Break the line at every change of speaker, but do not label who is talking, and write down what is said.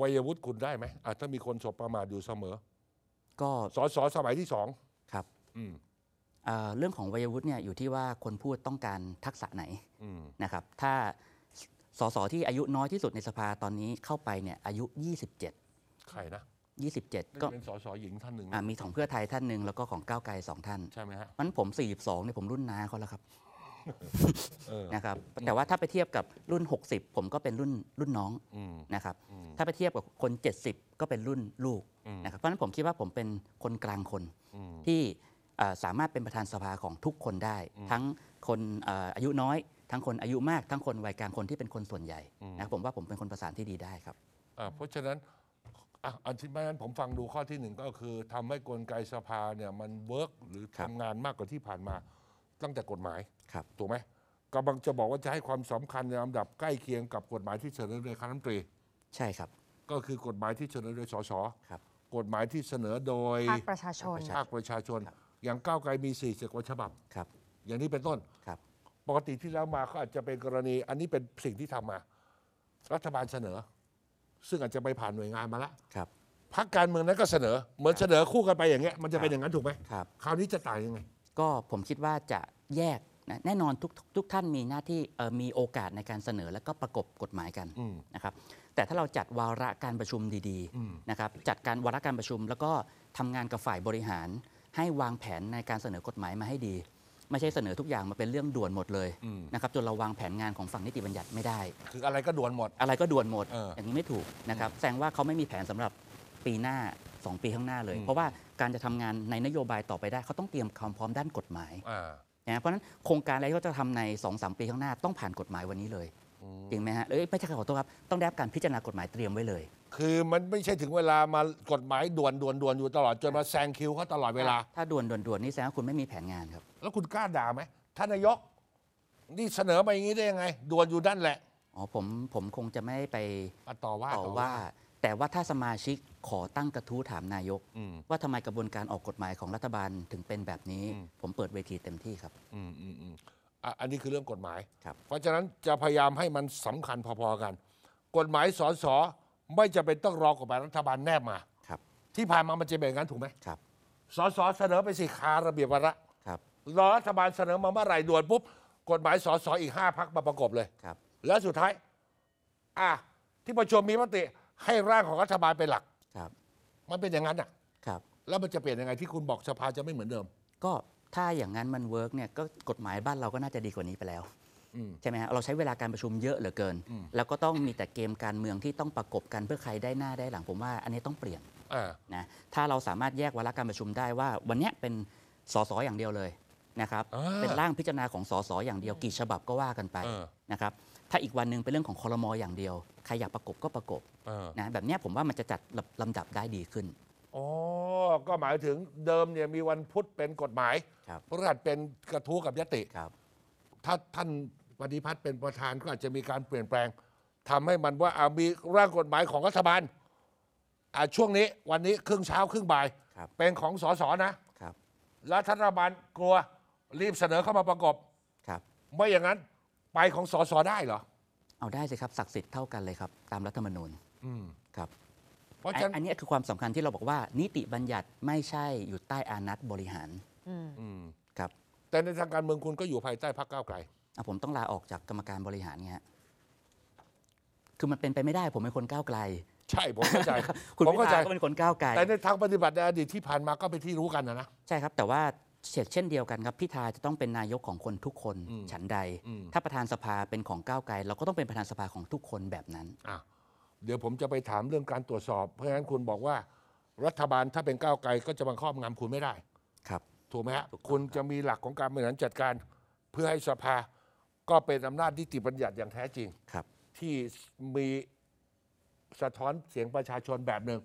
วัยวุฒิคุณได้ไหมอาจถ้ามีคนสบประมาทอยู่เสมอ ก็สอสอสมัยที่สอง
ครับอืมอเรื่องของวัยวุฒิเนี่ยอยู่ที่ว่าคนพูดต้องการทักษะไหนนะครับ ถ้า สส ที่อายุน้อยที่สุดในสภาตอนนี้เข้าไปเนี่ย อายุ 27 ใครนะ 27 ก็เป็นส
ส หญิงท่านหนึ่งมีข
องเพื่อไทยท่านหนึ่งแล้วก็ของก้าวไกลสองท่าน ใช่ไหมฮะ มันผม 42เนี่ยผมรุ่นน้าเขาแล้วครับนะครับแต่ว่าถ้าไปเทียบกับรุ่น 60 ผมก็เป็นรุ่นรุ่นน้องนะครับถ้าไปเทียบกับคน 70 ก็เป็นรุ่นลูกนะครับ เพราะฉะนั้นผมคิดว่าผมเป็นคนกลางคนที่สามารถเป็นประธานสภาของทุกคนได้ ทั้งคนอายุน้อย ทั้งคนอายุมากทั้งคนวัยกลางคนที่เป็นคนส่วนใหญ่นะผมว่าผมเป็นคนประสานที่ดีได้ครับ
เพราะฉะนั้นอันที่ไม่นั้นผมฟังดูข้อที่หนึ่งก็คือ ทำให้กลไกสภาเนี่ยมันเวิร์กหรือทำงานมากกว่าที่ผ่านมาตั้งแต่กฎหมาย ครับ ถูกไหมกำลังจะบอกว่าจะให้ความสำคัญในลำดับใกล้เคียงกับ กฎหมายที่เสนอโดยคณะรัฐมนตรี ใช่ครับ ก็คือกฎหมายที่เสนอโดยสสครับ กฎหมายที่เสนอโดยภาคประชาชนภาคประชาชน อย่างก้าวไกลมีสี่สิบกว่าฉบับ ครับ อย่างนี้เป็นต้น ครับ ปกติที่แล้วมาก็อาจจะเป็นกรณีอันนี้เป็นสิ่งที่ทำมา รัฐบาลเสนอ ซึ่งอาจจะไปผ่านหน่วยงานมาละครับ พักการเมืองนั้นก็เสนอ เหมือนเสนอคู่กันไปอย่างเงี้ยมันจะเป็นอย่างนั้น ถูกไหมครับ คราวนี้จะต่างยังไงก็ผมคิดว่าจะแยกนะแน่นอนทุกทุกท่านมีห
น้าที่มีโอกาสในการเสนอและก็ประกบกฎหมายกันนะครับแต่ถ้าเราจัดวาระการประชุมดีๆนะครับจัดการวาระการประชุม แล้วก็ทำงานกับฝ่ายบริหาร ให้วางแผนในการเสนอกฎหมายมาให้ดี ไม่ใช่เสนอทุกอย่างมาเป็นเรื่องด่วนหมดเลยนะครับจนเราวางแผนงานของฝั่งนิติบัญญัติไม่ได้ คืออะไรก็ด่วนหมด อะไรก็ด่วนหมดอย่างนี้ไม่ถูกนะครับแสดงว่าเขาไม่มีแผนสำหรับปีหน้า2ปีข้างหน้าเลย เพราะว่าการจะทำงานในนโยบายต่อไปได้เขาต้องเตรียมความพร้อมด้านกฎหมายนะเพราะฉะนั้นโครงการอะไรที่เขาจะทำใน2อสปีข้างหน้าต้องผ่านกฎหมายวันนี้เลยจริงไหมฮะเอ้ยไม่ใช่ขอโัวครับต้องได้รับการพิจารณากฎหมายเตรียมไว้เลย
คือมันไม่ใช่ถึงเวลามากฎหมายด่วนด่วนด่วนอยู่ตลอดจนมาแซงคิวเขาตลอดเวลาถ้าด่วนด่วนด่วนนี่แสดงว่าคุณไม่มีแผนงานครับ แล้วคุณกล้าด่าไหมท่านนายกนี่เสน
อมาอย่างนี้ได้ยังไงด่วนอยู่ด้านแหละอ๋อผมผมคงจะไม่ไปต่อว่าต่อว่าแต่ว่าถ้าสมาชิกขอตั้งกระทู้ถามนายก ว่าทำไมกระบวนการออกกฎหมายของรัฐบาลถึงเป็นแบบนี้ ผมเปิดเวทีเต็มที่ครับ
อันนี้คือเรื่องกฎหมายเพราะฉะนั้นจะพยายามให้มันสำคัญพอๆกัน กฎหมายสอสอไม่จะเป็นต้องรอกฎหมายรัฐบาลแนบมาครับ ที่ผ่านมามันจะเป็นอย่างนั้นถูกไหมครับสอสอเสนอไปสิคาระเบียบวาระครับรอรัฐบาลเสนอมาเมื่อไหร่ด่วนปุ๊บกฎหมายสอสออีกห้าพักมาประกบเลยครับ แล้วสุดท้าย อ่ะที่ประชุมมีมติให้ร่างของรัฐบาลเป็นหลักครับ มันเป็นอย่างนั้นอ่ะครับ แล้วมันจะเปลี่ยนยังไงที่คุณบอกสภาจะไม่เหมือนเดิม
ก็ถ้าอย่างนั้นมันเวิร์กเนี่ยก็กฎหมายบ้านเราก็น่าจะดีกว่านี้ไปแล้วใช่ไหมฮะเราใช้เวลาการประชุมเยอะเหลือเกิน แล้วก็ต้องมีแต่เกมการเมืองที่ต้องประกบกันเพื่อใครได้หน้าได้หลังผมว่า อันนี้ต้องเปลี่ยนนะถ้าเราสามารถแยกวาระการประชุมได้ว่า วันนี้เป็นสสอย่างเดียวเลยนะครับเป็นร่างพิจารณาของสสอย่างเดียวกี่ฉบับก็ว่ากันไปนะครับ ถ้าอีกวันหนึ่งเป็นเรื่องของคอรมออย่างเดียว ใครอยากประกบก็ประกบนะ แบบนี้ผมว่ามันจะจัดลำาดับได้ดีขึ้น
อ๋อก็หมายถึงเดิมเนี่ยมีวันพุธเป็นกฎหมายพระราชัเป็นกระทู้กับยติครับ ถ้าท่านปฏิพัฒน์เป็นประธานก็อาจจะมีการเปลี่ยนแปลงทำให้มันว่าอามีร่างกฎหมายของรัฐบาลอาช่วงนี้วันนี้ครึ่งเช้าครึ่งบ่ายเป็นของสสนะครับแล้วารัฐบาลกลัวรีบเสนอเข้ามาประกบครับไม่อย่างนั้น ไปของสอสอได้เหรอ
เอาได้สิครับศักดิ์สิทธิ์เท่ากันเลยครับ ตามรัฐธรรมนูญครับ เพราะฉะนั้นอันนี้คือความสำคัญที่เราบอกว่า นิติบัญญัติไม่ใช่อยู่ใต้อานัตบริหาร อืมครับ
แต่ในทางการเมืองคุณก็อยู่ภายใต้พรรคก้าวไกล
อผมต้องลาออกจากกรรมการบริหารนง่ยคือมันเป็นไปไม่ได้ผมเป็นคนก้าวไกล ใช่
ผมเข้าใจคุณผมเข้าใจก็
เป็นคนก้าวไกลแต่ในทางปฏิบัติในอดีตที่ผ่านมาก็เป็นที่รู้กันนะนะใช่ครับ แต่ว่าเช่นเดียวกันครับพิธาจะต้องเป็นนายกของคนทุกคนฉันใด ถ้าประธาน
สภาเป็นของก้าวไกลเราก็ต้องเป็นประธานสภาของทุกคนแบบนั้นเดี๋ยวผมจะไปถามเรื่องการตรวจสอบ เพราะฉะนั้นคุณบอกว่ารัฐบาลถ้าเป็นก้าวไกลก็จะบังคับงำคุณไม่ได้ ครับ ถูกไหมฮะคุณจะมีหลักของการบริหารจัดการเพื่อให้สภาก็เป็นอำนาจนิติบัญญัติอย่างแท้จริงครับ ที่มีสะท้อนเสียงประชาชนแบบหนึ่ง